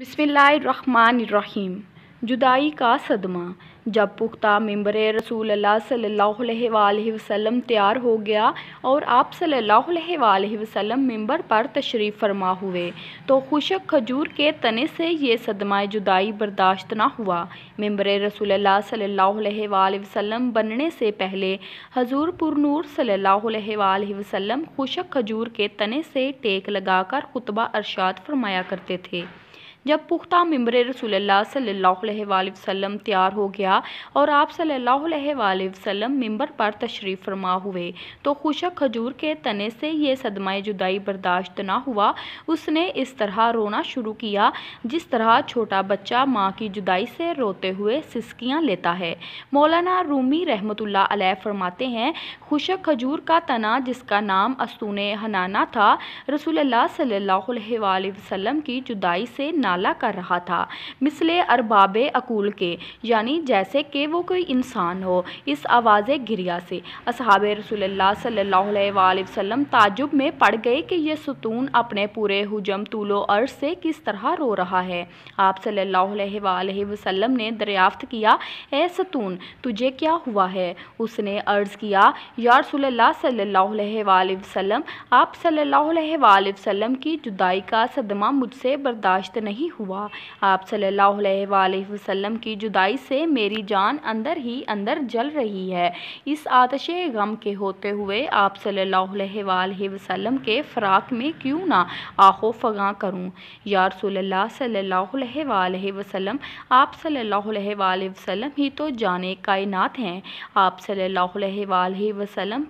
बसमीम जुदाई का सदमा जब पुख्ता मम्बर रसूल अल्लाह सल्लल्लाहु अलैहि वसल्लम तैयार हो गया और आप सल्लल्लाहु अलैहि वसल्लम मम्बर पर तशरीफ़ फरमा हुए तो खुशक खजूर के तने से ये सदमा जुदाई बर्दाश्त ना हुआ मम्बर रसूल अल्लाह सल्लल्लाहु अलैहि वसल्लम बनने से पहले हजूर पुरनूर सल्लल्लाहु अलैहि खुशक खजूर के तने से टेक लगाकर खुतबा अरशाद फरमाया करते थे जब पुख्ता मम्बर रसूलुल्लाह सल्ला वसम तैयार हो गया और आप सल्ला वसम मम्बर पर तशरीफ़ फरमा हुए तो खुशक खजूर के तने से ये सदमा जुदाई बर्दाश्त ना हुआ उसने इस तरह रोना शुरू किया जिस तरह छोटा बच्चा माँ की जुदाई से रोते हुए सिसकियाँ लेता है मौलाना रूमी रहमत अलैह फरमाते हैं खुशक खजूर का तना जिसका नाम अस्तून हनाना था रसूल सल्ला वसम की जुदाई से ना मुताला कर रहा था मिसले अरबाब अकूल के यानी जैसे कि वो कोई इंसान हो इस आवाज़ गिरिया से असहाब रसोल्ला वसम ताजुब में पड़ गए कि यह सतून अपने पूरे हजम तूलो अर्ज से किस तरह रो रहा है आप सल्ला ने दरियाफ़्त किया ए सतून तुझे क्या हुआ है उसने अर्ज़ किया या सल्ला आप सल्ला वसम की जुदाई का सदमा मुझसे बर्दाश्त नहीं नहीं हुआ आप सल्लल्लाहु अलैहि वसल्लम की जुदाई से मेरी जान अंदर ही अंदर जल रही है इस आतश गम के होते हुए आप सल्लल्लाहु अलैहि वसल्लम के फ़राक में क्यों ना आखो फगा करूँ या रसोल्ला सल्लल्लाहु आप सल्ला अलैहि ही तो जाने कायनात हैं आप सल्ला अलैहि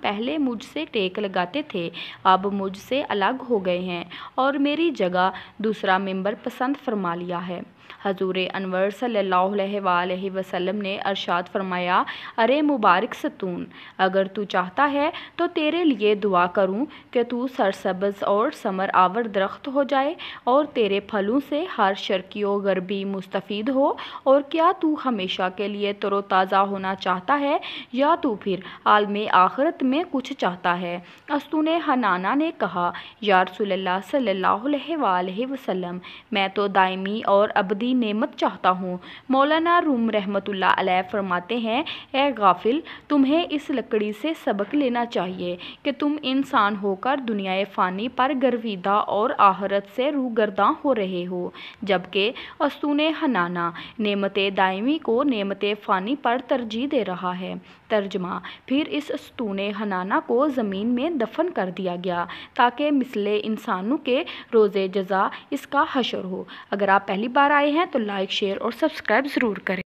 पहले मुझसे टेक लगाते थे अब मुझसे अलग हो गए हैं और मेरी जगह दूसरा मेंबर पसंद फरमा लिया है हजूर अनवर सल्ला वसलम ने अरशाद फरमाया अरे मुबारक सतून अगर तू चाहता है तो तेरे लिए दुआ करूँ कि तू सरसब्ज़ और समर आवर दरख्त हो जाए और तेरे फलों से हर शर्की व गरबी मुस्तफ़ हो और क्या तू हमेशा के लिए तरोताज़ा होना चाहता है या तू फिर आलम आखरत में कुछ चाहता है अस्तून हनाना ने कहा यारसोल्ला सल्ला मैं तो दायमी और अबदी नेमत चाहता हूँ मौलाना रूम रहमत फरमाते हैं ए गाफिल तुम्हें इस लकड़ी से सबक लेना चाहिए कि तुम इंसान होकर दुनिया फ़ानी पर गर्विदा और आहरत से गर्दा हो रहे हो जबकि अस्तून हनाना नेमत दायमी को नेमत फ़ानी पर तरजीह दे रहा है तर्जमा फिर इस सतून हनाना को ज़मीन में दफन कर दिया गया ताकि मिसले इंसानों के रोज़ जजा इसका हशर हो अगर आप पहली बार आए हैं तो लाइक शेयर और सब्सक्राइब ज़रूर करें